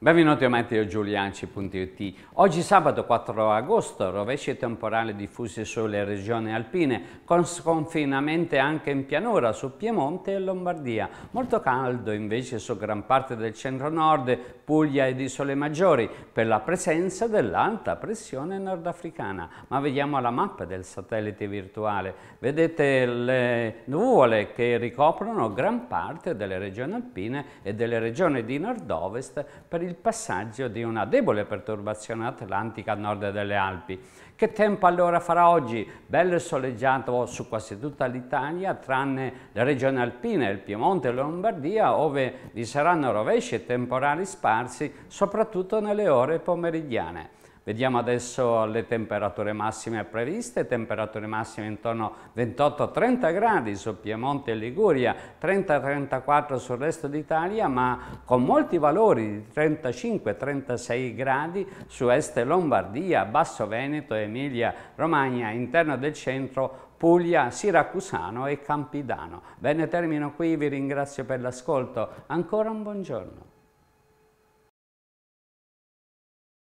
Benvenuti a meteogiulianci.it. Oggi sabato 4 agosto, rovesci temporali diffusi sulle regioni alpine, con sconfinamenti anche in pianura su Piemonte e Lombardia. Molto caldo invece su gran parte del centro-nord, Puglia ed Isole Maggiori, per la presenza dell'alta pressione nordafricana. Ma vediamo la mappa del satellite virtuale. Vedete le nuvole che ricoprono gran parte delle regioni alpine e delle regioni di nord-ovest per il passaggio di una debole perturbazione atlantica a nord delle Alpi. Che tempo allora farà oggi? Bello e soleggiato su quasi tutta l'Italia, tranne le regioni alpine, il Piemonte e la Lombardia, dove vi saranno rovesci e temporali sparsi, soprattutto nelle ore pomeridiane. Vediamo adesso le temperature massime previste, temperature massime intorno a 28-30 gradi su Piemonte e Liguria, 30-34 sul resto d'Italia, ma con molti valori di 35-36 gradi su est Lombardia, Basso Veneto, Emilia, Romagna, interno del centro, Puglia, Siracusano e Campidano. Bene, termino qui, vi ringrazio per l'ascolto. Ancora un buongiorno.